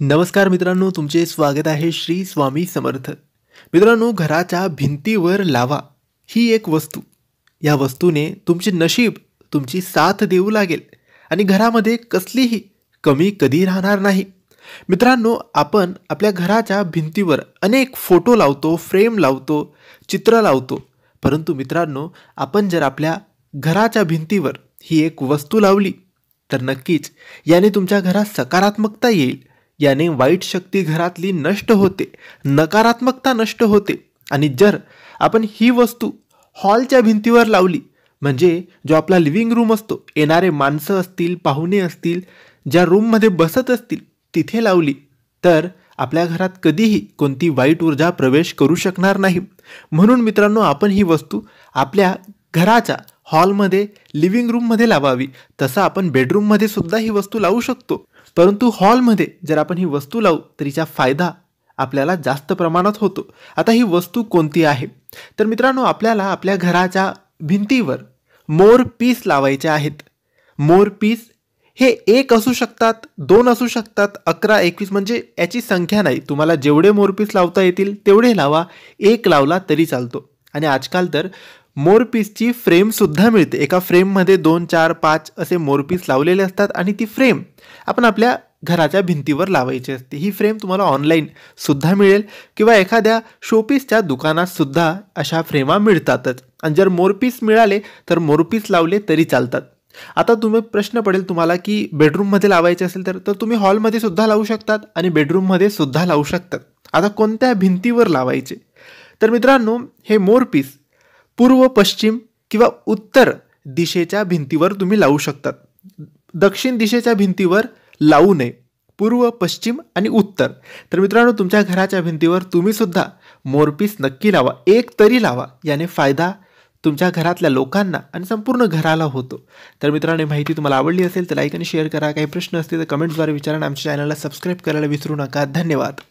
नमस्कार मित्रांनो तुमचे स्वागत आहे श्री स्वामी समर्थ मित्रांनो घराच्या भिंतीवर लावा ही एक वस्तू या वस्तूने तुमचे नशीब तुमची साथ देऊ लागेल आणि घरामध्ये कसलीही कमी कधी राहणार नाही मित्रांनो आपण आपल्या घराच्या भिंतीवर अनेक फोटो लावतो फ्रेम लावतो चित्र लावतो परंतु मित्रांनो आपण जर आपल्या घराच्या भिंतीवर ही एक वस्तू लावली तर नक्कीच याने तुमच्या घरात सकारात्मकता येईल याने वाईट शक्ती घरातली नष्ट होते नकारात्मकता नष्ट होते आणि जर आपण ही वस्तू हॉलच्या भिंतीवर लावली म्हणजे जो आपला लिव्हिंग रूम असतो येणारे माणसं असतील पाहुणे असतील ज्या रूममध्ये बसत असतील तिथे लावली तर आपल्या घरात कधीही कोणती वाईट ऊर्जा प्रवेश करू शकणार नाही म्हणून मित्रांनो आपण ही वस्तू आपल्या घराच्या हॉलमध्ये लिव्हिंग रूममध्ये लावावी तसं आपण बेडरूममध्ये सुद्धा ही वस्तू लावू शकतो परंतु हॉलमध्ये जर आपण ही वस्तू लावू तरीचा फायदा आपल्याला जास्त प्रमाणात होतो आता ही वस्तू कोणती आहे तर मित्रांनो आपल्याला आपल्या घराच्या भिंतीवर मोर पीस लावायचे आहेत मोर पीस हे एक असू शकतात दोन असू शकतात अकरा एकवीस म्हणजे याची संख्या नाही तुम्हाला जेवढे मोरपीस लावता येतील तेवढे लावा एक लावला तरी चालतो आणि आजकाल तर मोरपीसची फ्रेमसुद्धा मिळते एका फ्रेममध्ये दोन चार पाच असे मोरपीस लावलेले असतात आणि ती फ्रेम आपण आपल्या घराच्या भिंतीवर लावायची असते ही फ्रेम तुम्हाला ऑनलाईन सुद्धा मिळेल किंवा एखाद्या शोपीसच्या दुकानातसुद्धा अशा फ्रेमा मिळतातच आणि जर मोरपीस मिळाले तर मोरपीस लावले तरी चालतात आता तुम्ही प्रश्न पडेल तुम्हाला की बेडरूममध्ये लावायचे असेल तर तर तुम्ही हॉलमध्ये सुद्धा लावू शकतात आणि बेडरूममध्ये सुद्धा लावू शकतात आता कोणत्या भिंतीवर लावायचे तर मित्रांनो हे मोरपीस पूर्व पश्चिम किंवा उत्तर दिशेच्या भिंतीवर तुम्ही लावू शकतात दक्षिण दिशेच्या भिंतीवर लावू नये पूर्व पश्चिम आणि उत्तर तर मित्रांनो तुमच्या घराच्या भिंतीवर तुम्हीसुद्धा मोरपीस नक्की लावा एक तरी लावा याने फायदा तुमच्या घरातल्या लोकांना आणि संपूर्ण घराला होतो तर मित्रांनो माहिती तुम्हाला आवडली असेल तर लाईक आणि शेअर करा काही प्रश्न असतील तर कमेंट्सद्वारे विचारा आमच्या चॅनलला सबस्क्राईब करायला विसरू नका धन्यवाद